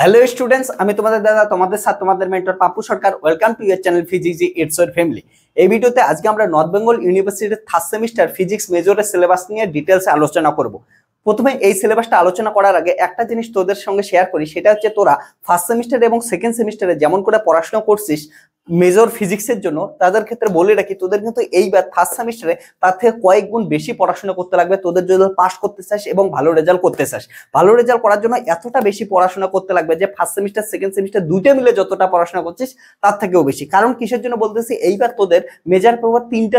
hello students আমি তোমাদের দাদা তোমাদের সাথে তোমাদের mentor Papu Sarkar welcome to your channel physics it's our family এই ভিডিওতে আজকে আমরা নর্থ বেঙ্গল ইউনিভার্সিটির থার্ড সেমিস্টার ফিজিক্স মেজরের সিলেবাস নিয়ে ডিটেলসে আলোচনা করব প্রথমে এই সিলেবাসটা আলোচনা করার আগে একটা জিনিস তোদের সঙ্গে শেয়ার করি সেটা হচ্ছে তোরা ফার্স্ট সেমিস্টার এবং সেকেন্ড সেমিস্টারে যেমন করে পড়াশোনা করছিস মেজর ফিজিক্সের জন্য তাদের ক্ষেত্রে বলে রাখি তোদের কিন্তু এইবার থার্ড সেমিস্টারে তার থেকে কয়েক গুণ বেশি পড়াশোনা করতে লাগবে তোদের যদি পাস করতে চাস এবং ভালো রেজাল্ট করতে চাস ভালো রেজাল্ট করার জন্য এতটা বেশি পড়াশোনা করতে লাগবে যে ফার্স্ট সেমিস্টার সেকেন্ড সেমিস্টার দুইটা মিলে যতটা পড়াশোনা করছিস তার থেকেও বেশি কারণ কিসের জন্য বলতেছি এইবার তোদের মেজর পেপার তিনটা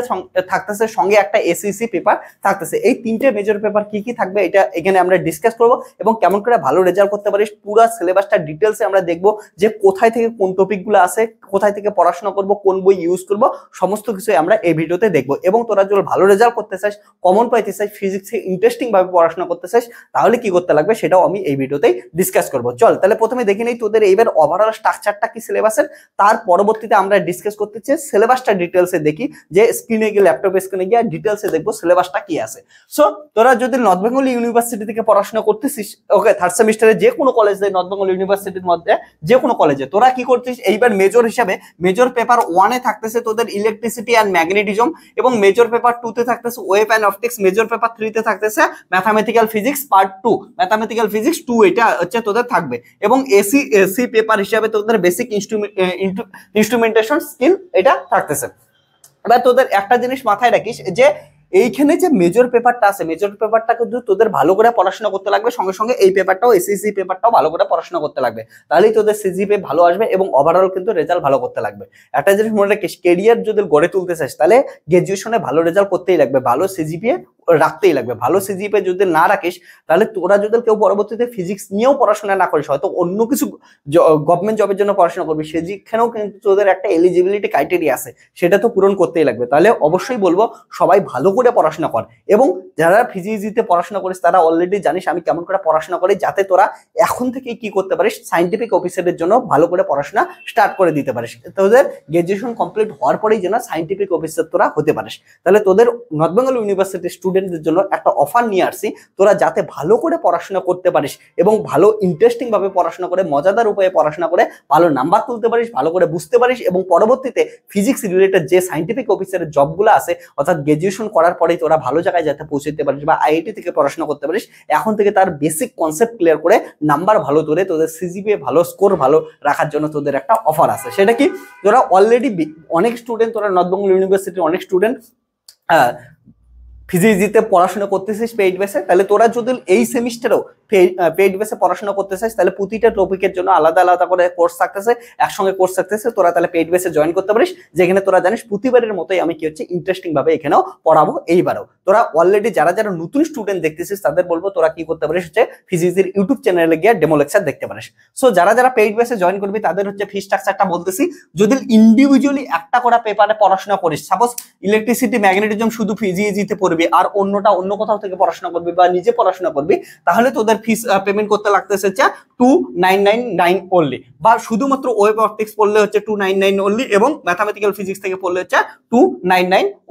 থাকতেছে সঙ্গে একটা এসিসি পেপার e থাকতেছে এই তিনটে মেজর পেপার কি কি থাকবে এটা এখানে আমরা ডিসকাস করব এবং কেমন করে ভালো রেজাল্ট করতে পারিস পুরো সিলেবাসটা ডিটেলসে আমরা দেখব যে কোথায় থেকে কোন টপিকগুলো আছে কোথায় থেকে পড়াশোনা করব কোন বই ইউজ করব সমস্ত কিছু আমরা এই ভিডিওতে দেখব এবং তোরা যদি ভালো রেজাল্ট করতে চাস কমন পাইতে চাস ফিজিক্সে ইন্টারেস্টিং ভাবে পড়াশোনা করতে চাস তাহলে কি করতে লাগবে সেটাও আমি এই ভিডিওতেই ডিসকাস করব চল তাহলে প্রথমে দেখে নেই তোদের এইবার ওভারঅল স্ট্রাকচারটা কি সিলেবাসের তার পরবর্তীতে আমরা ডিসকাস করতে চাই সিলেবাসটা ডিটেলসে দেখি যে স্ক্রিনে গিয়ে ল্যাপটপ স্ক্রিনে গিয়ে ডিটেলসে দেখবো সিলেবাসটা কি আছে সো তোরা যদি নর্থ বেঙ্গল ইউনিভার্সিটি থেকে পড়াশোনা করতেছিস ওকে থার্ড সেমিস্টারে যে কোনো কলেজে নর্থ বেঙ্গল ইউনিভার্সিটির মধ্যে যে কোনো কলেজে তোরা কি করছিস এইবার মেজর হিসাবে মেজর পেপার ওয়ানে থাকতেছে তোদের ইলেকট্রিসিটি অ্যান্ড ম্যাগনেটিজম এবং মেজর পেপার টুতে থাকতেছে wave and optics major paper থ্রিতে থাকতেছে mathematical physics part two mathematical physics two এটা হচ্ছে তোদের থাকবে এবং এসি এসি পেপার হিসাবে তোদের বেসিক ইনস্ট্রুমেন্টেশন স্কিল এটা থাকতেছে এবার তোদের একটা জিনিস মাথায় রাখিস যে এইখানে যে মেজর পেপারটা আছে মেজর পেপারটা কিন্তু তোদের ভালো করে পড়াশোনা করতে লাগবে সঙ্গে সঙ্গে এই পেপারটাও এসএসসি পেপারটাও ভালো করে পড়াশোনা করতে লাগবে তাহলেই তোদের সিজিপে ভালো আসবে এবং ওভারঅল কিন্তু রেজাল্ট ভালো করতে লাগবে একটা জিনিস মনে রাখিস কেরিয়ার যদি গড়ে তুলতে চাস তাহলে গ্রাজুয়েশনে ভালো রেজাল্ট করতেই লাগবে ভালো সিজিপিএ রাখতেই লাগবে ভালো সিজিপে যদি না রাখিস তাহলে তোরা যদি কেউ পরবর্তীতে ফিজিক্স নিয়েও পড়াশোনা না করিস হয়তো অন্য কিছু গভর্নমেন্ট জবের জন্য পড়াশোনা করবি সেখানেও কিন্তু তোদের একটা এলিজিবিলিটি ক্রাইটেরিয়া আছে সেটা তো পূরণ করতেই লাগবে তাহলে অবশ্যই বলবো সবাই ভালো করে পড়াশোনা কর এবং যারা দিতে পড়াশোনা করিস তারা অলরেডি জানিস আমি কেমন করে পড়াশোনা করি যাতে তোরা এখন থেকে কি করতে পারিস সাইন্টিফিক অফিসারের জন্য ভালো করে পড়াশোনা স্টার্ট করে দিতে পারিস তোদের গ্রাজুয়েশন কমপ্লিট হওয়ার পরেই যেন সাইন্টিফিক অফিসার তোরা হতে পারিস তাহলে তোদের নর্থ বেঙ্গল ইউনিভার্সিটির স্টুডেন্ট স্টুডেন্টদের জন্য একটা অফার নিয়ে আসছি তোরা যাতে ভালো করে পড়াশোনা করতে পারিস এবং ভালো ইন্টারেস্টিংভাবে পড়াশোনা করে মজাদার উপায়ে পড়াশোনা করে ভালো নাম্বার তুলতে পারিস ভালো করে বুঝতে পারিস এবং পরবর্তীতে ফিজিক্স রিলেটেড যে সাইন্টিফিক অফিসারের জবগুলো আছে অর্থাৎ গ্রাজুয়েশন করার পরেই তোরা ভালো জায়গায় যাতে পৌঁছতে পারিস বা আইআইটি থেকে পড়াশোনা করতে পারিস এখন থেকে তার বেসিক কনসেপ্ট ক্লিয়ার করে নাম্বার ভালো তোলে তোদের সিজিপিএ ভালো স্কোর ভালো রাখার জন্য তোদের একটা অফার আছে সেটা কি তোরা অলরেডি অনেক স্টুডেন্ট তোরা নর্থ বেঙ্গল ইউনিভার্সিটির অনেক স্টুডেন্ট ফিজিক্স দিতে পড়াশোনা করতেছিস পেইড বেসে তাহলে তোরা যদি এই সেমিস্টারও পেইড বেসে পড়াশোনা করতে চাস তাহলে প্রতিটা টপিকের জন্য আলাদা আলাদা করে কোর্স থাকতেছে একসঙ্গে কোর্স থাকতেছে তোরা তাহলে পেইড বেসে জয়েন করতে পারিস যেখানে তোরা জানিস প্রতিবারের মতোই আমি কি হচ্ছে ইন্টারেস্টিং ভাবে এখানেও পড়াবো এইবারও তোরা অলরেডি যারা যারা নতুন স্টুডেন্ট দেখতেছিস তাদের বলবো তোরা কি করতে পারিস হচ্ছে ফিজিক্সের ইউটিউব চ্যানেলে গিয়ে ডেমো লেকচার দেখতে পারিস সো যারা যারা পেইড বেসে জয়েন করবি তাদের হচ্ছে ফি স্ট্রাকচারটা বলতেছি যদি ইন্ডিভিজুয়ালি একটা করে পেপারে পড়াশোনা করিস সাপোজ ইলেকট্রিসিটি ম্যাগনেটিজম শুধু ফিজিজিতে পড়বি আর অন্যটা অন্য কোথাও থেকে পড়াশোনা করবি বা নিজে পড়াশোনা করবি তাহলে তোদের ফিস পেমেন্ট uh, করতে লাগতেছে হচ্ছে টু ওনলি বা শুধুমাত্র ওয়েব অপটিক্স পড়লে হচ্ছে টু ওনলি এবং ম্যাথামেটিক্যাল ফিজিক্স থেকে পড়লে হচ্ছে টু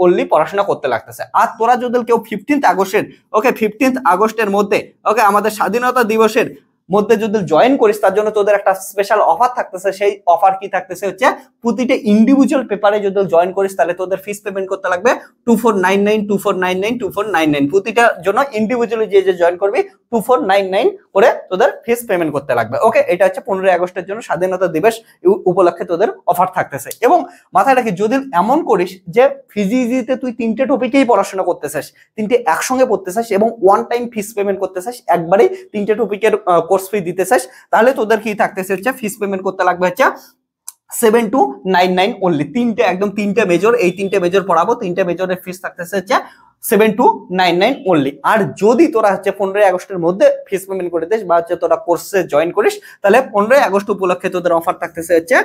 ওনলি পড়াশোনা করতে লাগতেছে আর তোরা যদি কেউ ফিফটিন্থ আগস্টের ওকে ফিফটিন্থ আগস্টের মধ্যে ওকে আমাদের স্বাধীনতা দিবসের মধ্যে যদি জয়েন করিস তার জন্য তোদের একটা স্পেশাল অফার থাকতেছে সেই অফার কি থাকতেছে হচ্ছে প্রতিটা ইন্ডিভিজুয়াল পেপারে যদি জয়েন করিস তাহলে তোদের ফিস পেমেন্ট করতে লাগবে two four nine nine two four nine nine two four nine nine প্রতিটার জন্য ইন্ডিভিজুয়ালি যে যে জয়েন করবি টু ফোর নাইন নাইন করে তোদের ফিস পেমেন্ট করতে লাগবে ওকে এটা হচ্ছে পনেরোই আগস্টের জন্য স্বাধীনতা দিবস উপলক্ষে তোদের অফার থাকতেছে এবং মাথায় রাখি যদি এমন করিস যে ফিজিজিতে তুই তিনটে টপিকেই পড়াশোনা করতেছিস তিনটে একসঙ্গে পড়তেছিস এবং ওয়ান টাইম ফিস পেমেন্ট করতেছিস একবারেই তিনটে টপিকের কোর্স ফি দিতেছিস তাহলে তোদের কি থাকতেছে হচ্ছে ফিস পেমেন্ট করতে লাগবে হচ্ছে seven two nine nine only তিনটে একদম তিনটে মেজর এই তিনটে মেজর পড়াবো তিনটে মেজরের ফিস থাকতেছে হচ্ছে seven two nine nine only আর যদি তোরা হচ্ছে পনেরোই আগস্টের মধ্যে ফিস পেমেন্ট করে দিস বা হচ্ছে তোরা কোর্সে জয়েন করিস তাহলে পনেরোই আগস্ট উপলক্ষে তোদের অফার থাকতেছে হচ্ছে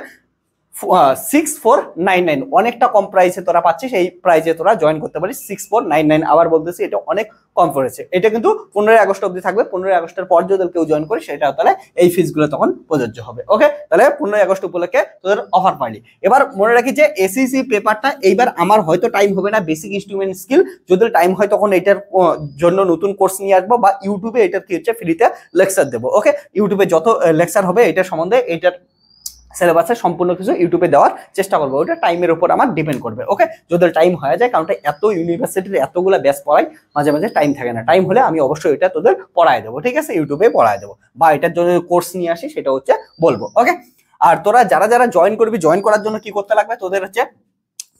সিক্স ফোর নাইন নাইন অনেকটা কম প্রাইসে তোরা পাচ্ছিস এই প্রাইজে তোরা জয়েন করতে পারিস সিক্স ফোর নাইন নাইন আবার বলতেছি এটা অনেক কম পড়েছে এটা কিন্তু পনেরোই আগস্ট অব্দি থাকবে পনেরোই আগস্টের পর যদি কেউ জয়েন করে সেটা তাহলে এই ফিজগুলো তখন প্রযোজ্য হবে ওকে তাহলে পনেরোই আগস্ট উপলক্ষে তোদের অফার পাইলি এবার মনে রাখি যে এসিসি পেপারটা এইবার আমার হয়তো টাইম হবে না বেসিক ইনস্ট্রুমেন্ট স্কিল যদি টাইম হয় তখন এটার জন্য নতুন কোর্স নিয়ে আসবো বা ইউটিউবে এটার কি হচ্ছে ফ্রিতে লেকচার দেবো ওকে ইউটিউবে যত লেকচার হবে এটার সম্বন্ধে এটার সিলেবাসের সম্পূর্ণ কিছু ইউটিউবে দেওয়ার চেষ্টা করবো ওটা টাইমের উপর আমার ডিপেন্ড করবে ওকে যদি টাইম হয়ে যায় কারণ এত ইউনিভার্সিটির এতগুলো ব্যাস পড়াই মাঝে মাঝে টাইম থাকে না টাইম হলে আমি অবশ্যই এটা তোদের পড়ায় দেবো ঠিক আছে ইউটিউবে পড়ায় দেবো বা এটার জন্য কোর্স নিয়ে আসি সেটা হচ্ছে বলবো ওকে আর তোরা যারা যারা জয়েন করবি জয়েন করার জন্য কি করতে লাগবে তোদের হচ্ছে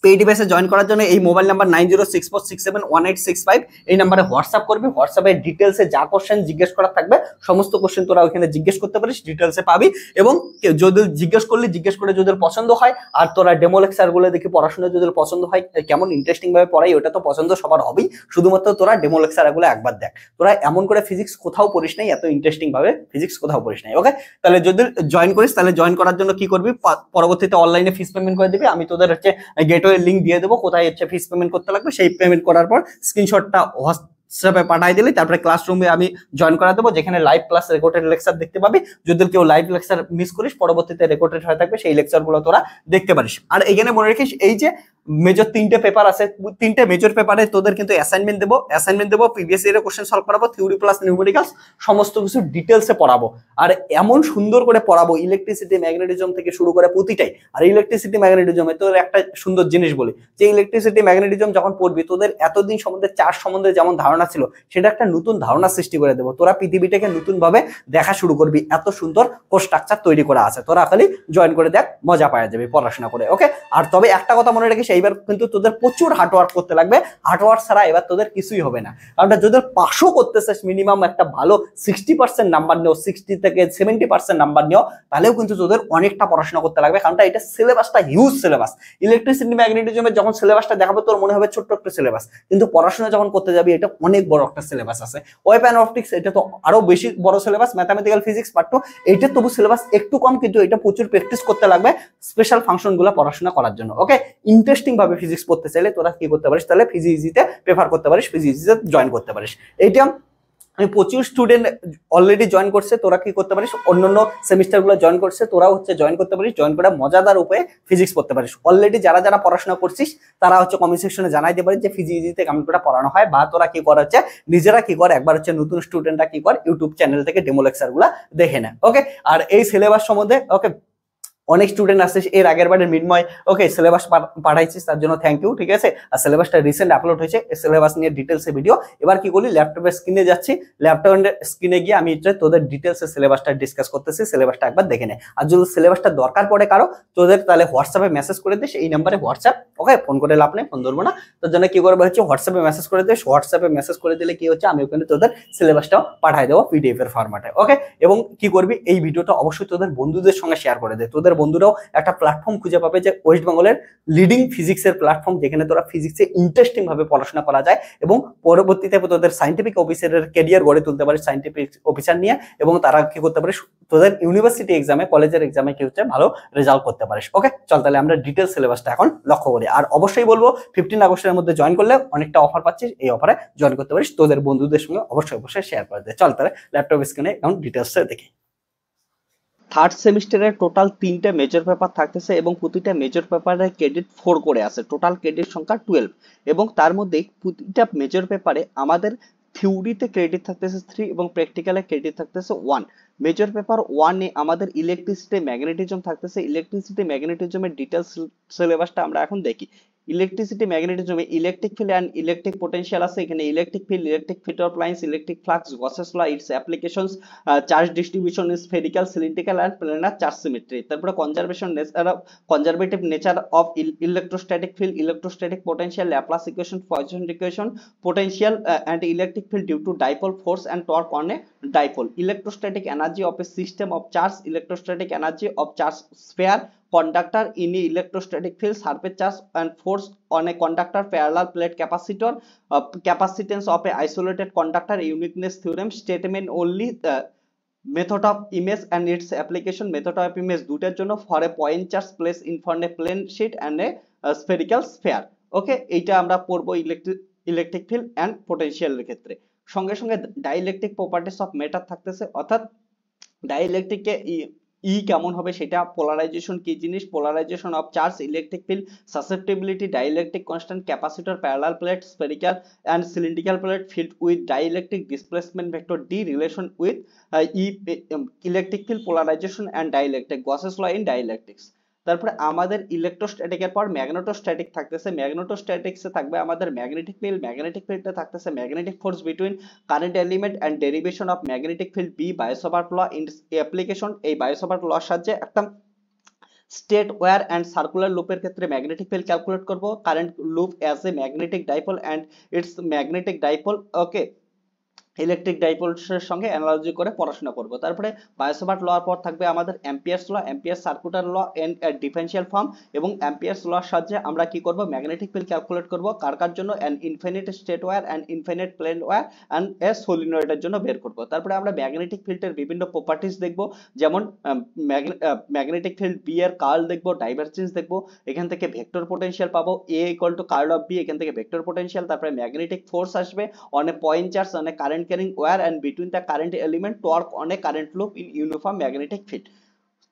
পেইড ডিভাইসে জয়েন করার জন্য এই mobile number nine zero six four six seven one eight six five এই নাম্বারে হোয়াটসঅ্যাপ করবি হোয়াটসঅ্যাপে ডিটেলসে যা কোশ্চেন জিজ্ঞেস করার থাকবে সমস্ত কোশ্চেন তোরা ওইখানে জিজ্ঞেস করতে পারিস ডিটেলসে পাবি এবং যদি জিজ্ঞেস করলি জিজ্ঞেস করে যদি পছন্দ হয় আর তোরা ডেমো লেকচারগুলো দেখে পড়াশোনা যদি পছন্দ হয় কেমন ইন্টারেস্টিং ভাবে পড়াই ওটা তো পছন্দ সবার হবেই শুধুমাত্র তোরা ডেমো লেকচারগুলো একবার দেখ তোরা এমন করে ফিজিক্স কোথাও পড়িস নাই এত ইন্টারেস্টিং ভাবে ফিজিক্স কোথাও পড়িস নাই ওকে তাহলে যদি জয়েন করিস তাহলে জয়েন করার জন্য কি করবি পরবর্তীতে অনলাইনে ফিস পেমেন্ট করে দিবি আমি তোদের হচ্ছে গেটওয়ে লিঙ্ক দিয়ে দেবো কোথায় হচ্ছে ফিস পেমেন্ট করতে লাগবে সেই পেমেন্ট করার পর স্ক্রিনশটটা হোয়াটসঅ্যাপে পাঠিয়ে দিলে তারপরে ক্লাসরুমে আমি জয়েন করা দেবো যেখানে লাইভ ক্লাস রেকর্ডেড লেকচার দেখতে পাবি যদি কেউ লাইভ লেকচার মিস করিস পরবর্তীতে রেকর্ডেড হয়ে থাকবে সেই লেকচারগুলো তোরা দেখতে পারিস আর এখানে মনে রাখিস এই যে মেজর তিনটে পেপার আছে তিনটে মেজর পেপারে তোদের কিন্তু অ্যাসাইনমেন্ট দেবো অ্যাসাইনমেন্ট দেবো প্রিভিয়াস ইয়ারের কোশ্চেন সলভ করাবো থিওরি প্লাস নিউমেরিক্যালস সমস্ত কিছু ডিটেলসে পড়াবো আর এমন সুন্দর করে পড়াবো ইলেকট্রিসিটি ম্যাগনেটিজম থেকে শুরু করে প্রতিটাই আর ইলেকট্রিসিটি ম্যাগনেটিজমে তোদের একটা সুন্দর জিনিস বলি যে ইলেকট্রিসিটি ম্যাগনেটিজম যখন পড়বি তোদের এতদিন সম্বন্ধে চার সম্বন্ধে যেমন ধারণা ছিল সেটা একটা নতুন ধারণা সৃষ্টি করে দেবো তোরা পৃথিবীটাকে নতুনভাবে দেখা শুরু করবি এত সুন্দর কোস্ট্রাকচার তৈরি করা আছে তোরা খালি জয়েন করে দেখ মজা পাওয়া যাবে পড়াশোনা করে ওকে আর তবে একটা কথা মনে রাখিস এইবার কিন্তু তোদের প্রচুর হার্ডওয়ার্ক করতে লাগবে হার্ডওয়ার্ক ছাড়া এবার তোদের কিছুই হবে না কারণ যদি পাশও করতে চাস মিনিমাম একটা ভালো সিক্সটি পার্সেন্ট নাম্বার নিও সিক্সটি থেকে সেভেন্টি পার্সেন্ট নাম্বার নিও তাহলেও কিন্তু তোদের অনেকটা পড়াশোনা করতে লাগবে কারণটা এটা সিলেবাসটা হিউজ সিলেবাস ইলেকট্রিসিটি ম্যাগনেটিজমের যখন সিলেবাসটা দেখাবো তোর মনে হবে ছোট্ট একটা সিলেবাস কিন্তু পড়াশোনা যখন করতে যাবি এটা অনেক বড় একটা সিলেবাস আছে ওয়েব অ্যান্ড অপটিক্স এটা তো আরও বেশি বড় syllabus mathematical physics part two এইটা তবু সিলেবাস একটু কম কিন্তু এটা প্রচুর প্র্যাকটিস করতে লাগবে স্পেশাল ফাংশনগুলো পড়াশোনা করার জন্য ওকে ইন্টারেস্ট ইন্টারেস্টিং ভাবে ফিজিক্স পড়তে চাইলে তোরা কি করতে পারিস তাহলে ফিজিক্সিতে প্রেফার করতে পারিস ফিজিক্সিতে জয়েন করতে পারিস এইটা আমি প্রচুর স্টুডেন্ট অলরেডি জয়েন করছে তোরা কি করতে পারিস অন্যান্য সেমিস্টারগুলো জয়েন করছে তোরা হচ্ছে জয়েন করতে পারিস জয়েন করে মজাদার উপায়ে ফিজিক্স পড়তে পারিস অলরেডি যারা যারা পড়াশোনা করছিস তারা হচ্ছে কমেন্ট সেকশনে জানাইতে পারিস যে ফিজিক্সিতে কেমন করে পড়ানো হয় বা তোরা কি করছে হচ্ছে নিজেরা কি কর একবার হচ্ছে নতুন স্টুডেন্টরা কি কর ইউটিউব চ্যানেল থেকে ডেমো লেকচারগুলো দেখে নেয় ওকে আর এই সিলেবাস সম্বন্ধে ওকে অনেক স্টুডেন্ট আসছে এর আগের বারে মিডময় ওকে সিলেবাস পাঠাইছিস তার জন্য থ্যাংক ইউ ঠিক আছে আর সিলেবাসটা রিসেন্ট আপলোড হয়েছে সিলেবাস নিয়ে ডিটেলসে ভিডিও এবার কি করি ল্যাপটপের স্ক্রিনে যাচ্ছি ল্যাপটপের স্ক্রিনে গিয়ে আমি তোদের ডিটেলসে সিলেবাসটা ডিসকাস করতেছি সিলেবাসটা একবার দেখে নে আর যদি সিলেবাসটা দরকার পড়ে কারো তোদের তাহলে হোয়াটসঅ্যাপে মেসেজ করে দিস এই নাম্বারে হোয়াটসঅ্যাপ ওকে ফোন করে লাভ নেই ফোন ধরবো না তোর জন্য কি করবো হচ্ছে হোয়াটসঅ্যাপে মেসেজ করে দিস হোয়াটসঅ্যাপে মেসেজ করে দিলে কি হচ্ছে আমি ওখানে তোদের সিলেবাসটাও পাঠাই দেবো পিডিএফ এর ওকে এবং কি করবি এই ভিডিওটা অবশ্যই তোদের বন্ধুদের সঙ্গে শেয়ার করে দে তোদের তোমাদের বন্ধুরাও একটা প্ল্যাটফর্ম খুঁজে পাবে যে ওয়েস্ট বেঙ্গলের লিডিং ফিজিক্সের প্ল্যাটফর্ম যেখানে তোরা ফিজিক্সে ইন্টারেস্টিং ভাবে পড়াশোনা করা যায় এবং পরবর্তীতে তোদের সাইন্টিফিক অফিসারের কেরিয়ার গড়ে তুলতে পারে সাইন্টিফিক অফিসার নিয়ে এবং তারা কি করতে পারে তোদের ইউনিভার্সিটি এক্সামে কলেজের এক্সামে কি হচ্ছে ভালো রেজাল্ট করতে পারিস ওকে চল তাহলে আমরা ডিটেল সিলেবাসটা এখন লক্ষ্য করি আর অবশ্যই বলবো ফিফটিন আগস্টের মধ্যে জয়েন করলে অনেকটা অফার পাচ্ছিস এই অফারে জয়েন করতে পারিস তোদের বন্ধুদের সঙ্গে অবশ্যই অবশ্যই শেয়ার করে দে চল তাহলে ল্যাপটপ স্ক্রিনে এখন ডিটেলসটা দেখি থার্ড সেমিস্টারে টোটাল তিনটা মেজর পেপার থাকতেছে এবং প্রতিটা মেজর পেপারের ক্রেডিট ফোর করে আছে টোটাল ক্রেডিট সংখ্যা টুয়েলভ এবং তার মধ্যে প্রতিটা মেজর পেপারে আমাদের থিওরিতে ক্রেডিট থাকতেছে থ্রি এবং প্র্যাকটিক্যালে ক্রেডিট থাকতেছে ওয়ান মেজর পেপার ওয়ানে আমাদের ইলেকট্রিসিটি ম্যাগনেটিজম থাকতেছে ইলেকট্রিসিটি ম্যাগনেটিজমের ডিটেলস সিলেবাসটা আমরা এখন দেখি ইলেকট্রিসিটি ম্যাগনেটিজমে electric field and electric potential আছে এখানে electric field electric fit of lines electric flux Gauss's law its applications charge distribution spherical cylindrical and planar charge symmetry তারপরে conservation nature conservative nature of electrostatic field electrostatic potential Laplace equation Poisson equation potential and electric field due to dipole force and torque on a dipole electrostatic energy of a system of charge electrostatic energy of charge sphere conductor in a electrostatic field surface charge and force on a conductor parallel plate capacitor uh, capacitance of a isolated conductor uniqueness theorem statement only the method of image and its application method of image দুটার জন্য for a point charge place in front a plane sheet and a uh, spherical sphere ওকে এইটা আমরা পড়বো electric electric field and পোটেনশিয়ালের ক্ষেত্রে সঙ্গে সঙ্গে dielectric properties of matter থাকতেছে অর্থাৎ ডাইলেকট্রিককে ই কেমন হবে সেটা পোলারাইজেশন কি জিনিস polarization of charge electric field susceptibility dielectric constant capacitor parallel plate spherical and cylindrical plate field with dielectric displacement vector D relation with E electric field polarization and dielectric Gauss's law in dielectrics তারপরে আমাদের ইলেকট্রোস্ট্যাটিকের পর ম্যাগনেটোস্ট্যাটিক থাকতেছে ম্যাগনেটোস্ট্যাটিক্সে থাকবে আমাদের magnetic field magnetic ফিল্ডে থাকতেছে magnetic force between current element and derivation of magnetic field B Biot Savart law in application এই Biot Savart ল সাহায্যে একটা স্টেট ওয়্যার অ্যান্ড সার্কুলার লুপের ক্ষেত্রে ম্যাগনেটিক ফিল্ড ক্যালকুলেট করব current loop as a magnetic dipole and its magnetic dipole okay electric ডাইপোলসের সঙ্গে analogy করে পড়াশোনা করব তারপরে বায়োসোভার্ট ল পর থাকবে আমাদের Ampere's law Ampere circuital law and differential form এবং অ্যাম্পিয়ার্স লর সাহায্যে আমরা কি করব ম্যাগনেটিক ফিল্ড ক্যালকুলেট করব কার কার জন্য an infinite straight wire and infinite plane wire and a সোলিনয়েডের জন্য বের করব তারপরে আমরা ম্যাগনেটিক ফিল্ডের বিভিন্ন প্রপার্টিজ দেখব যেমন ম্যাগনেটিক ফিল্ড বি এর কার্ল দেখব ডাইভারজেন্স দেখব এখান থেকে ভেক্টর পোটেনশিয়াল পাবো A equal to curl of B এখান থেকে ভেক্টর পোটেনশিয়াল তারপরে ম্যাগনেটিক ফোর্স আসবে অনেক পয়েন্ট চার্জ অনেক current carrying wire and between the current element torque on a current loop in uniform magnetic field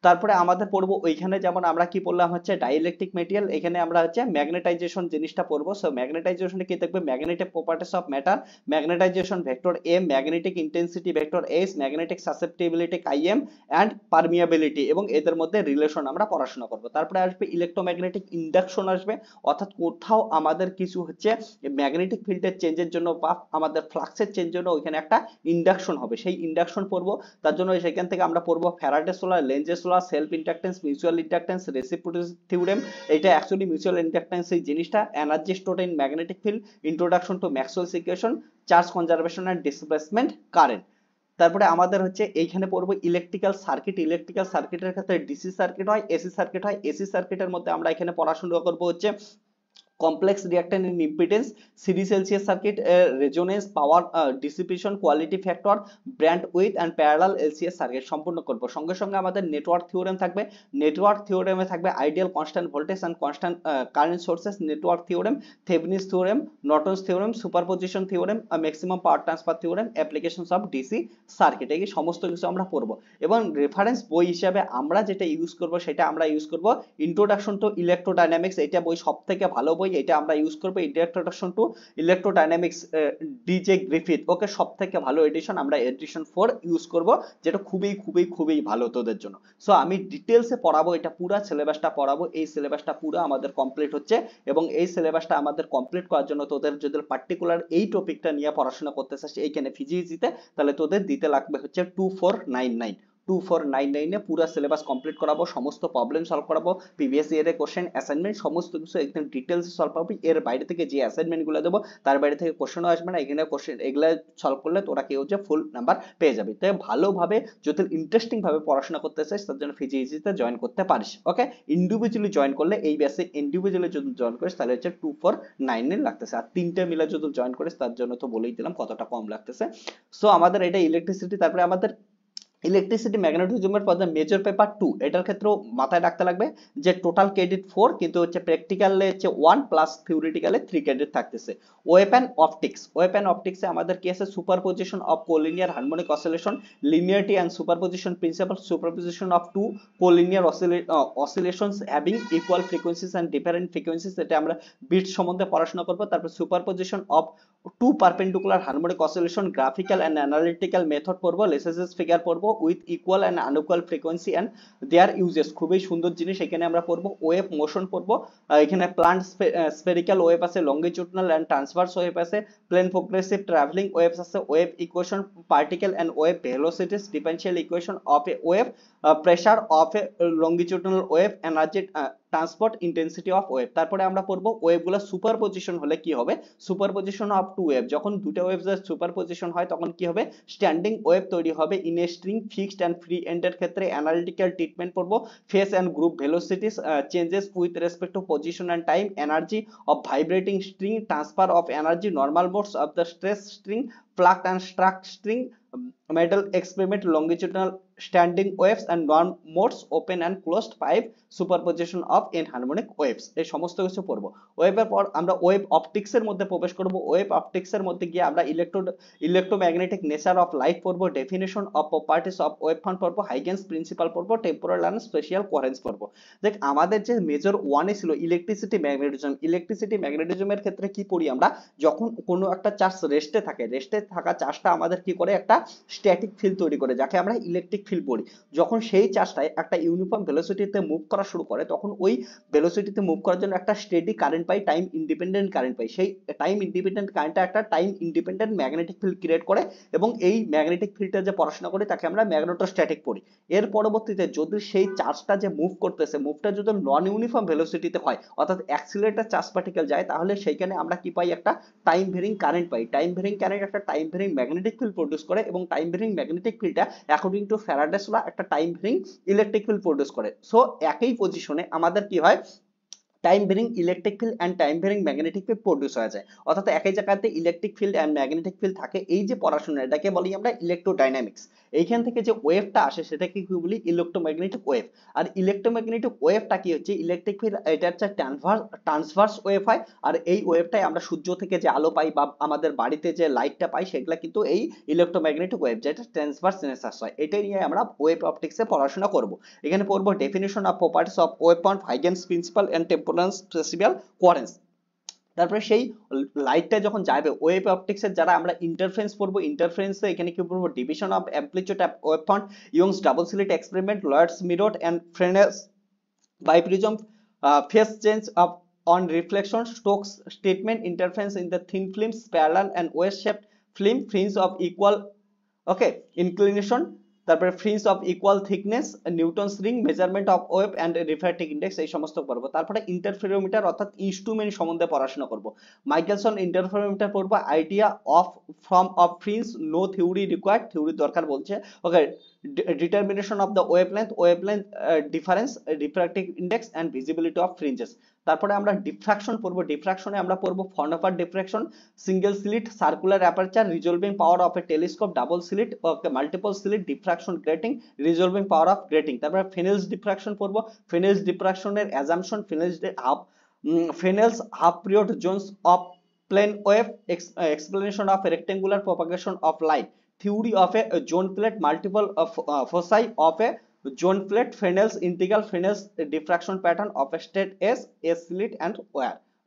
তারপরে আমাদের পড়বো ওইখানে যেমন আমরা কি পড়লাম হচ্ছে ডাইলেকট্রিক মেটেরিয়াল এখানে আমরা হচ্ছে ম্যাগনেটাইজেশন জিনিসটা পড়বো সো ম্যাগনেটাইজেশনে কি থাকবে magnetic properties of matter magnetization vector M magnetic intensity vector S magnetic susceptibility IM and permeability এবং এদের মধ্যে রিলেশন আমরা পড়াশোনা করব তারপরে আসবে ইলেকট্রোম্যাগনেটিক ইন্ডাকশন আসবে অর্থাৎ কোথাও আমাদের কিছু হচ্ছে ম্যাগনেটিক ফিল্ডের চেঞ্জের জন্য বা আমাদের ফ্লাক্সের চেঞ্জের জন্য ওইখানে একটা ইন্ডাকশন হবে সেই ইন্ডাকশন পড়বো তার জন্য সেখান থেকে আমরা পড়বো ফ্যারাডে সোলার লেঞ্জে সোলার আলোচনা self inductance mutual inductance reciprocity theorem এটা অ্যাকচুয়ালি মিউচুয়াল ইন্ডাকটেন্স এই জিনিসটা energy store in magnetic field introduction to Maxwell's equation charge conservation and displacement current তারপরে আমাদের হচ্ছে এইখানে পড়বো ইলেকট্রিক্যাল সার্কিট ইলেকট্রিক্যাল সার্কিটের ক্ষেত্রে ডিসি সার্কিট হয় এসি সার্কিট হয় এসি সার্কিটের মধ্যে আমরা এখানে পড়াশোনা করবো হচ্ছে complex reactant in impedance, series LCS circuit, uh, resonance, power, uh, dissipation, quality factor, bandwidth and parallel LCS সম্পূর্ণ করব সঙ্গে সঙ্গে আমাদের নেটওয়ার্ক থিওরেম থাকবে নেটওয়ার্ক থিওরেমে থাকবে ideal constant voltage and constant current sources network theorem Thevenin's theorem Norton's theorem position theorem maximum power transfer theorem application of DC circuit এই সমস্ত কিছু আমরা পড়ব এবং রেফারেন্স বই হিসাবে আমরা যেটা ইউজ করব সেটা আমরা ইউজ করব ইন্ট্রোডাকশন টু ইলেকট্রোডাইনামিক্স এটা বই সব থেকে ভালো বই এটা আমরা ইউজ করবো introduction to electrodynamics D J Griffiths okay সব থেকে ভালো এডিশন আমরা এডিশন ফোর ইউজ করব যেটা খুবই খুবই খুবই ভালো তোদের জন্য সো আমি ডিটেলসে পড়াবো এটা পুরো সিলেবাসটা পড়াবো এই সিলেবাসটা পুরো আমাদের কমপ্লিট হচ্ছে এবং এই সিলেবাসটা আমাদের কমপ্লিট করার জন্য তোদের যদি পার্টিকুলার এই টপিকটা নিয়ে পড়াশোনা করতে চাস এইখানে ফিজিক্সিতে e তাহলে তোদের দিতে লাগবে হচ্ছে two four nine nine two four nine নাইনে পুরো সিলেবাস কমপ্লিট করাবো সমস্ত প্রবলেম সলভ করাবো প্রিভিয়াস ইয়ারের কোশ্চেন অ্যাসাইনমেন্ট সমস্ত কিছু একদম ডিটেলস সলভ হবে এর বাইরে থেকে যে অ্যাসাইনমেন্টগুলো দেবো তার বাইরে থেকে কোশ্চেনও আসবে না এখানে কোশ্চেন এগুলো সলভ করলে তোরা কেউ যে ফুল নাম্বার পেয়ে যাবে তাই ভালোভাবে যদি ইন্টারেস্টিংভাবে পড়াশোনা করতে চাস তার জন্য ফিজিএসিতে জয়েন করতে পারিস ওকে ইন্ডিভিজুয়ালি জয়েন করলে এই ব্যাসে ইন্ডিভিজুয়ালি যদি জয়েন করিস তাহলে হচ্ছে টু ফোর নাইন নাইন লাগতেছে আর তিনটা মিলে যদি জয়েন করিস তার জন্য তো বলেই দিলাম কতটা কম লাগতেছে সো আমাদের এটা ইলেকট্রিসিটি তারপরে আমাদের ইলেকট্রিসিটি ম্যাগনেটিজমের পর মেজর পেপার টু এটার ক্ষেত্রেও মাথায় রাখতে লাগবে যে টোটাল ক্রেডিট ফোর কিন্তু হচ্ছে প্র্যাকটিক্যালে হচ্ছে ওয়ান প্লাস থিওরিটিক্যালে থ্রি ক্রেডিট থাকতেছে ওয়েপেন অপটিক্স ওয়েপেন অপটিক্সে আমাদের কি আছে super position of collinear harmonic oscillation linearity and super position principle super position of two collinear oscillations having equal frequencies and different frequencies এটা আমরা বিট সম্বন্ধে পড়াশোনা করবো তারপর super position of two perpendicular harmonic oscillation graphical and analytical method পড়বো Lissajous figure পড়বো with equal and unequal frequency and their uses খুবই সুন্দর জিনিস এখানে আমরা পড়বো ওয়েব মোশন পড়বো এখানে প্লান্ট স্পেরিক্যাল ওয়েব আছে লঙ্গিচুটনাল অ্যান্ড ট্রান্সভার্স ওয়েব আছে প্লেন প্রোগ্রেসিভ ট্রাভেলিং ওয়েবস আছে wave equation particle and wave velocities differential equation of a wave pressure of a longitudinal wave energy transport intensity of wave তারপরে আমরা পড়বো ওয়েবগুলো superposition হলে কি হবে super position of two wave যখন দুটো ওয়েভ সুপার পজিশন হয় তখন কি হবে স্ট্যান্ডিং ওয়েভ তৈরি হবে in a string fixed and free এন্ডের ক্ষেত্রে অ্যানালিটিক্যাল ট্রিটমেন্ট পড়বো phase and group velocities changes with respect to position and time energy of vibrating string transfer of energy normal modes of the stretched string plucked and struck string Melde's experiment longitudinal standing waves and নন modes open and closed pipe superposition of n harmonic waves এই সমস্ত কিছু পড়বো ওয়েভের পর আমরা wave অপটিক্সের মধ্যে প্রবেশ করব ওয়েভ অপটিক্সের মধ্যে গিয়ে আমরা electro electromagnetic nature of light পড়বো definition of properties of wave front পড়বো হাইগেন্স প্রিন্সিপাল পড়বো টেম্পোরাল অ্যান্ড স্পেশিয়াল কোয়ারেন্স পড়বো দেখ আমাদের যে মেজর ওয়ানে ছিল ইলেকট্রিসিটি ম্যাগনেটিজম ইলেকট্রিসিটি ম্যাগনেটিজমের ক্ষেত্রে কি পড়ি আমরা যখন কোনো একটা চার্জ রেস্টে থাকে রেস্টে থাকা চার্জটা আমাদের কি করে একটা স্ট্যাটিক ফিল্ড তৈরি করে যাকে আমরা ইলেকট্রিক ফিল করি যখন সেই চার্জটা একটা ইউনিফর্ম ভেলোসিটিতে মুভ করা শুরু করে তখন ওই ভেলোসিটিতে মুভ করার জন্য একটা স্টেডি কারেন্ট পাই টাইম ইন্ডিপেন্ডেন্ট কারেন্ট পাই সেই টাইম ইন্ডিপেন্ডেন্ট কারেন্টটা একটা time independent magnetic field create করে এবং এই ম্যাগনেটিক ফিল্ডটা যে পড়াশোনা করি তাকে আমরা ম্যাগনেটোস্ট্যাটিক পড়ি এর পরবর্তীতে যদি সেই চার্জটা যে মুভ করতেছে মুভটা যদি নন ইউনিফর্ম ভেলোসিটিতে হয় অর্থাৎ অ্যাক্সিলেটার চার্জ পার্টিকেল যায় তাহলে সেইখানে আমরা কি পাই একটা টাইম ভেরিং কারেন্ট পাই টাইম ভেরিং কারেন্ট একটা time varying magnetic field produce করে এবং টাইম ভেরিং ম্যাগনেটিক ফিল্ডটা অ্যাকর্ডিং টু ফ্যারাডেস ল একটা time varying electric field produce করে সো একই পজিশনে আমাদের কি হয় time varying electric field and time varying magnetic field produce হয়ে যায় অর্থাৎ একই জায়গাতে electric field and magnetic field থাকে এই যে পড়াশোনা এটাকে বলি আমরা ইলেকট্রোডাইনামিক্স এইখান থেকে যে ওয়েভটা আসে সেটাকে কি বলি ইলেকট্রোম্যাগনেটিক ওয়েভ আর ইলেকট্রোম্যাগনেটিক ওয়েভটা কি হচ্ছে ইলেকট্রিক ফিল্ড এটা হচ্ছে ট্রান্সভার্স ওয়েভ হয় আর এই ওয়েভটাই আমরা সূর্য থেকে যে আলো পাই বা আমাদের বাড়িতে যে লাইটটা পাই সেগুলা কিন্তু এই ইলেকট্রোম্যাগনেটিক ওয়েভ যেটা ট্রান্সভার্স নেসাস হয় এটাই নিয়ে আমরা ওয়েভ অপটিক্সে পড়াশোনা করব এখানে পড়বো definition of properties of wave point Huygens principle and temporal coherence spatial coherence তারপরে সেই লাইটটা যখন যাবে ওয়েভ অপটিক্সের যারা আমরা ইন্টারফারেন্স পড়বো ইন্টারফারেন্সে এখানে কি পড়বো division of amplitude wave front Young's double slit experiment Lloyd's mirror and Fresnel's biprism phase change of on reflection Stokes statement interference in the thin films parallel and wave shaped film fringe of equal okay inclination তারপরে fringe of equal thickness Newton's ring measurement of wave and refractive index এই সমস্ত পড়বো তারপরে interferometer অর্থাৎ instrument সম্বন্ধে পড়াশোনা করবো Michelson interferometer পড়বো idea of form of fringes no theory required theory দরকার বলছে okay determination uh, of the wavelength wavelength difference uh, uh, refractive index and visibility of fringes তারপরে আমরা ডিফ্রাকশন পড়ব ডিফ্রাকশনে আমরা পড়ব Fraunhofer diffraction single slit circular aperture resolving power of a telescope double slit okay multiple slit diffraction grating resolving power of grating তারপরে Fresnel's diffraction পড়ব Fresnel's ডিফ্রাকশনের assumption ফেনেলস half Fresnel's half period zones of plane wave explanation of rectangular propagation of light theory of a zone plate multiple foci of a zone plate Fresnel's integral Fresnel's diffraction pattern of a straight S S lit slit and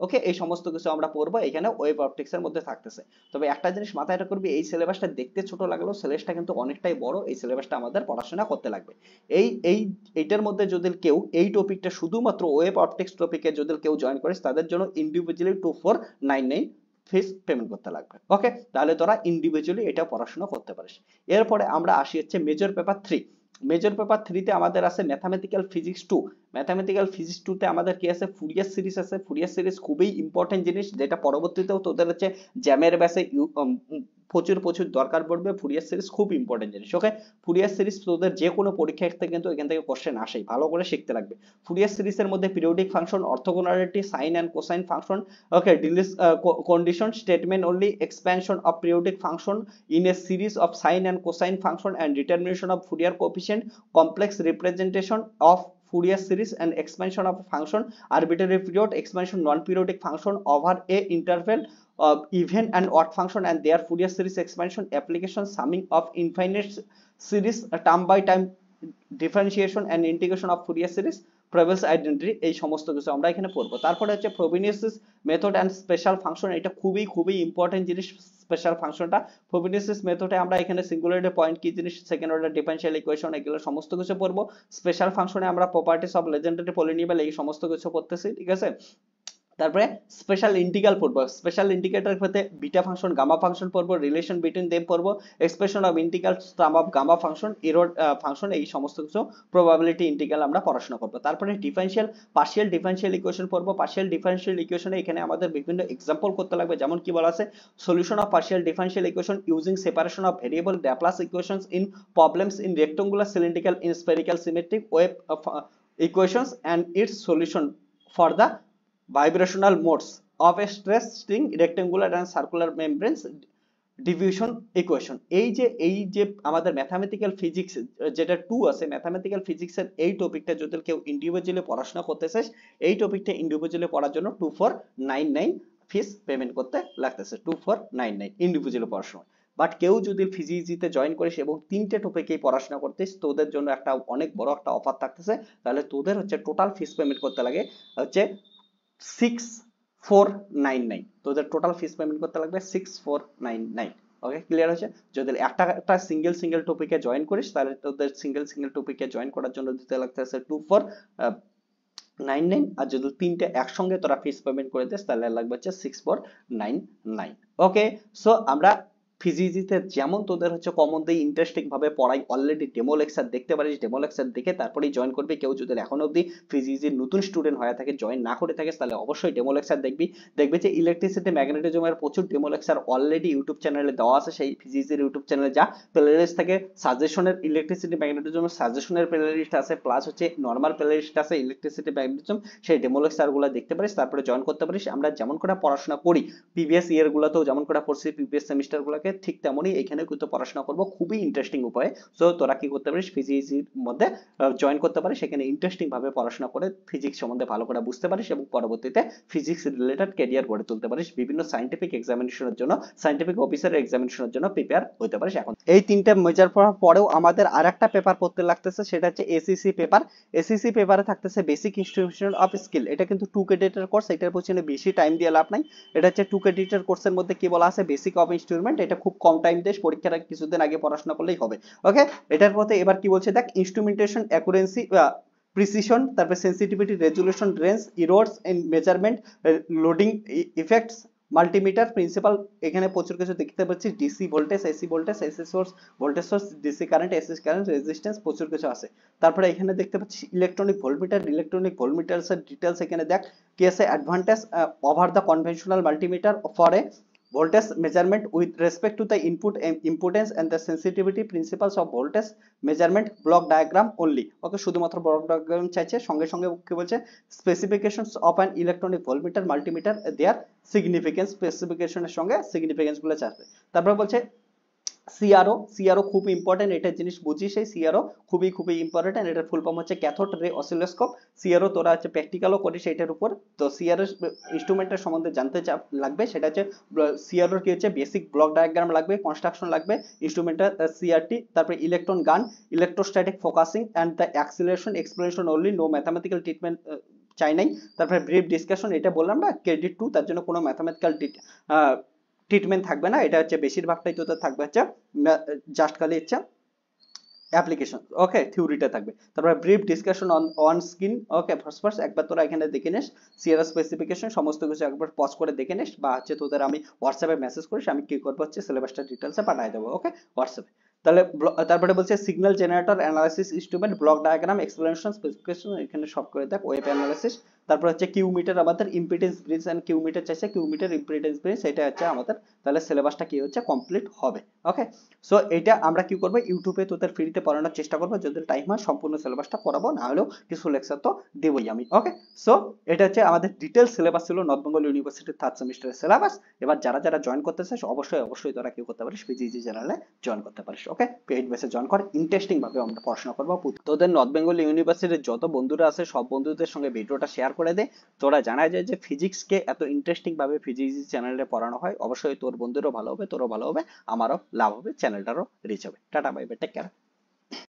okay এই সমস্ত কিছু আমরা পড়বো এখানে web optics এর মধ্যে থাকতেছে তবে একটা জিনিস মাথায় এটা করবি এই সিলেবাসটা দেখতে ছোট লাগলো সিলেবাসটা কিন্তু অনেকটাই বড় এই সিলেবাসটা আমাদের পড়াশোনা করতে লাগবে এই এই এইটার মধ্যে যদি কেউ এই টপিকটা শুধুমাত্র ওয়েব অপটিক্স টপিকে যদি কেউ জয়েন করে তাদের জন্য individually two four nine nine fees payment করতে লাগবে ওকে তাহলে তোরা ইন্ডিভিজুয়ালি এটা পড়াশোনা করতে পারিস এরপরে আমরা আসি হচ্ছে major paper three major paper থ্রিতে আমাদের আছে mathematical physics two mathematical physics টুতে আমাদের কি আছে ফুরিয়ার সিরিজ আছে ফুরিয়ার সিরিজ খুবই ইম্পর্টেন্ট জিনিস যেটা পরবর্তীতেও তোদের হচ্ছে জ্যামের ব্যাসে প্রচুর প্রচুর দরকার পড়বে ফুরিয়ার সিরিজ খুব ইম্পর্টেন্ট জিনিস ওকে ফুরিয়ার সিরিজ তোদের যে কোনো পরীক্ষা থেকে কিন্তু এখান থেকে কোশ্চেন আসেই ভালো করে শিখতে লাগবে ফুরিয়ার সিরিজের মধ্যে periodic function orthogonality sine and cosine function okay Dirichlet condition statement only expansion of periodic function in a series of sine and cosine function and determination of Fourier coefficient complex representation of Fourier series and expansion of function arbitrary period period, non periodic function over a interval of even and odd function and their Fourier series expansion application summing of infinite series uh, term by time differentiation and integration of Fourier series Parseval's identity এই সমস্ত কিছু আমরা এখানে পড়বো তারপরে হচ্ছে Frobenius method and special function এটা খুবই খুবই ইম্পর্টেন্ট জিনিস স্পেশাল ফাংশনটা প্রোভিনিয়াসিস মেথডে আমরা এখানে সিঙ্গুলারিটি পয়েন্ট কি জিনিস সেকেন্ড অর্ডার ডিফারেনশিয়াল ইকুয়েশন এগুলো সমস্ত কিছু পড়বো স্পেশাল ফাংশনে আমরা প্রপার্টিস অফ লেজেন্ডারি পলিনোমিয়াল এই সমস্ত কিছু পড়তেছি ঠিক আছে তারপরে স্পেশাল ইন্টিগ্রাল পড়বো স্পেশাল ইন্ডিকেটার ক্ষেত্রে বিটা ফাংশন গামা ফাংশন পড়বো রিলেশন বিটুইন দেম পড়বো expression of integral sum of gamma function error function এই সমস্ত কিছু প্রবাবিলিটি ইন্টিগ্রাল আমরা পড়াশোনা করবো তারপরে ডিফারেনশিয়াল পার্শিয়াল ডিফারেনশিয়াল ইকুয়েশন পড়বো পার্শিয়াল ডিফারেনশিয়াল ইকুয়েশনে এখানে আমাদের বিভিন্ন এক্সাম্পল করতে লাগবে যেমন কি বলা আছে solution of partial differential equation using separation of variable Laplace's equation in problems in rectangular cylindrical in spherical symmetric wave equation and its solution for the vibrational modes of a stress string rectangular and circular membranes division equation এই যে এই যে আমাদের mathematical physics যেটা two আছে mathematical ফিজিক্সের এই টপিকটা যদি কেউ ইন্ডিভিজুয়ালি পড়াশোনা করতে চাস এই টপিকটা ইন্ডিভিজুয়ালি পড়ার জন্য two four nine nine fees payment করতে লাগতেছে two four nine nine individually পড়াশোনা বাট কেউ যদি ফিজিক্সিতে জয়েন করিস এবং তিনটে টপিকেই পড়াশোনা করতিস তোদের জন্য একটা অনেক বড় একটা অফার থাকতেছে তাহলে তোদের হচ্ছে টোটাল ফিস পেমেন্ট করতে লাগে হচ্ছে তো টোটাল ফিস পেমেন্ট করতে লাগবে ওকে ক্লিয়ার হয়েছে যদি একটা একটা সিঙ্গেল সিঙ্গেল টপিকে জয়েন করিস তাহলে তোদের সিঙ্গেল সিঙ্গেল টপিকে জয়েন করার জন্য দিতে লাগতে টু ফোর নাইন নাইন আর যদি তিনটে একসঙ্গে তোরা ফিস পেমেন্ট করে দিস তাহলে লাগবে হচ্ছে six four nine nine okay so আমরা ফিজিজিতে যেমন তোদের হচ্ছে কমন দিয়ে ইন্টারেস্টিং ভাবে পড়াই অলরেডি ডেমো লেকচার দেখতে পারিস ডেমো লেকচার দেখে তারপরেই জয়েন করবি কেউ যদি এখন অবধি ফিজিজির নতুন স্টুডেন্ট হয়ে থাকে জয়েন না করে থাকে তাহলে অবশ্যই ডেমো লেকচার দেখবি দেখবি যে ইলেকট্রিসিটি ম্যাগনেটিজমের প্রচুর ডেমো লেকচার অলরেডি ইউটিউব চ্যানেলে দেওয়া আছে সেই ফিজিজির ইউটিউব চ্যানেলে যা প্লেলিস্ট থেকে সাজেশনের ইলেকট্রিসিটি ম্যাগনেটিজমের সাজেশনের প্লেলিস্ট আছে প্লাস হচ্ছে নর্মাল প্লেলিস্ট আছে ইলেকট্রিসিটি ম্যাগনেটিজম সেই ডেমো লেকচারগুলো দেখতে পারিস তারপরে জয়েন করতে পারিস আমরা যেমন করে পড়াশোনা করি প্রিভিয়াস ইয়ারগুলোতেও যেমন করে পড়ছি প্রিভিয়াস সেমিস্টারগুলোকে ঠিক তেমনই এখানে কিন্তু পড়াশোনা করবো খুবই ইন্টারেস্টিং উপায়ে সো তোরা কি করতে পারিস ফিজিক্সের মধ্যে জয়েন করতে পারিস সেখানে ইন্টারেস্টিং ভাবে পড়াশোনা করে ফিজিক্স সম্বন্ধে ভালো করে বুঝতে পারিস এবং পরবর্তীতে ফিজিক্স রিলেটেড ক্যারিয়ার গড়ে তুলতে পারিস বিভিন্ন সাইন্টিফিক এক্সামিনেশনের জন্য সাইন্টিফিক অফিসারের এক্সামিনেশনের জন্য প্রিপেয়ার হতে পারিস এখন এই তিনটা মেজার পড়ার পরেও আমাদের আর একটা পেপার পড়তে লাগতেছে সেটা হচ্ছে এসিসি পেপার এসিসি পেপারে থাকতেছে বেসিক ইনস্টিটিউশন অফ স্কিল এটা কিন্তু টু ক্রেডিটের কোর্স এটার পিছনে বেশি টাইম দিয়ে লাভ নাই এটা হচ্ছে টু ক্রেডিটের কোর্সের মধ্যে কি বলা আছে বেসিক অফ ইনস্ট্রুমেন্ট এটা এটা খুব কম টাইম দেশ পরীক্ষার কিছুদিন আগে পড়াশোনা করলেই হবে ওকে এটার পথে এবার কি বলছে দেখ ইনস্ট্রুমেন্টেশন অ্যাকুরেন্সি প্রিসিশন তারপরে sensitivity resolution range errors and measurement loading effects multimeter principle এখানে প্রচুর কিছু দেখতে পাচ্ছি DC voltage AC voltage AC source voltage source DC current AC current resistance প্রচুর কিছু আছে তারপরে এখানে দেখতে পাচ্ছি ইলেকট্রনিক ভোল্টমিটার ইলেকট্রনিক ভোল্টমিটার্স এর ডিটেলস এখানে দেখ কি আছে advantage over the conventional multimeter for a voltage measurement with respect to the input impedance and the sensitivity principles of voltage measurement block diagram only okay শুধুমাত্র ব্লক ডায়াগ্রাম চাইছে সঙ্গে সঙ্গে কি বলছে specifications of an electronic voltmeter multimeter their significance স্পেসিফিকেশনের সঙ্গে significance গুলো চাইবে তারপর বলছে সিআরও সিআরও খুব ইম্পর্টেন্ট এটা জিনিস বুঝি সেই সিআরও খুবই খুবই ইম্পর্টেন্ট এটার ফুল ফর্ম হচ্ছে ক্যাথোড রে অসিলোস্কোপ সিআরও তোরা হচ্ছে প্র্যাকটিক্যালও করিস এটার উপর তো সিআরও ইনস্ট্রুমেন্টের সম্বন্ধে জানতে লাগবে সেটা হচ্ছে সিআরওর কি হচ্ছে বেসিক ব্লক ডায়াগ্রাম লাগবে কনস্ট্রাকশন লাগবে ইনস্ট্রুমেন্টের সিআরটি তারপরে electron gun electrostatic focusing and the acceleration explanation only no mathematical treatment চাই নাই তারপরে ব্রিফ ডিসকাশন এটা বললাম না ক্রেডিট টু তার জন্য কোনো ম্যাথামেটিক্যাল ট্রিটমেন্ট থাকবে না এটা হচ্ছে বেশিরভাগটাই তো থাকবে হচ্ছে জাস্ট খালি হচ্ছে অ্যাপ্লিকেশন ওকে থিওরিটা থাকবে তারপরে brief discussion on on screen okay first first একবার তোরা এখানে দেখে নিস সিআরএস স্পেসিফিকেশন সমস্ত কিছু একবার পজ করে দেখে নিস বা হচ্ছে তোদের আমি হোয়াটসঅ্যাপে মেসেজ করিস আমি কি করবো হচ্ছে সিলেবাসটা ডিটেলসে পাঠিয়ে দেবো ওকে হোয়াটসঅ্যাপে তাহলে তারপরে বলছে signal generator analysis instrument block diagram explanation specification এখানে সব করে দেখ ওয়েব অ্যানালাইসিস তারপর হচ্ছে কিউ মিটার আমাদের impedance bridge and Q meter চাইছে কিউ মিটার ইম্পিডেন্স ব্রিজ সেটা হচ্ছে আমাদের তাহলে সিলেবাসটা কি হচ্ছে কমপ্লিট হবে ওকে সো এটা আমরা কি করবো ইউটিউবে তোদের ফ্রিতে পড়ানোর চেষ্টা করবো যদি টাইম হয় সম্পূর্ণ সিলেবাসটা পড়াবো না হলেও কিছু লেকচার তো দেবই আমি ওকে সো এটা হচ্ছে আমাদের ডিটেল সিলেবাস ছিল নর্থ বেঙ্গল ইউনিভার্সিটির থার্ড সেমিস্টারের সিলেবাস এবার যারা যারা জয়েন করতেছে অবশ্যই অবশ্যই তোরা কি করতে পারিস পিজিজি জেনারেলে জয়েন করতে পারিস ওকে পেইড বেসে জয়েন কর ইন্টারেস্টিং ভাবে আমরা পড়াশোনা করবো তোদের নর্থ বেঙ্গল ইউনিভার্সিটির যত বন্ধুরা আছে সব বন্ধুদের সঙ্গে ভিডিওটা শেয়ার করে দে তোরা জানা যায় যে কে এত ইন্টারেস্টিং ভাবে ফিজিক্স চ্যানেলে পড়ানো হয় অবশ্যই তোর বন্ধুরও ভালো হবে তোরও ভালো হবে আমারও লাভ হবে চ্যানেলটারও রিচ হবে tata bye bye take care